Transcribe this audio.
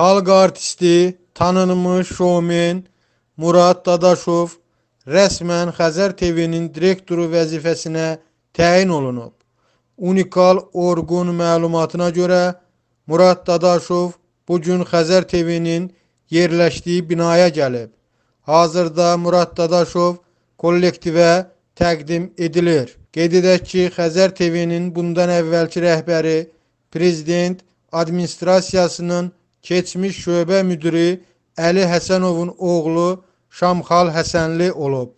Xalq artisti, tanınmış şoumen Murad Dadaşov rəsmən Xəzər TV-nin direktoru vəzifəsinə təyin olunub. Unikal Orqun məlumatına görə Murad Dadaşov bu gün Xəzər TV-nin yerləşdiyi binaya gəlib. Hazırda Murad Dadaşov kollektivə təqdim edilir. Qeyd edək ki, Xəzər TV-nin bundan əvvəlki rəhbəri prezident administrasiyasının keçmiş şöbə müdiri Əli Həsənovun oğlu Şamxal Həsənli olub.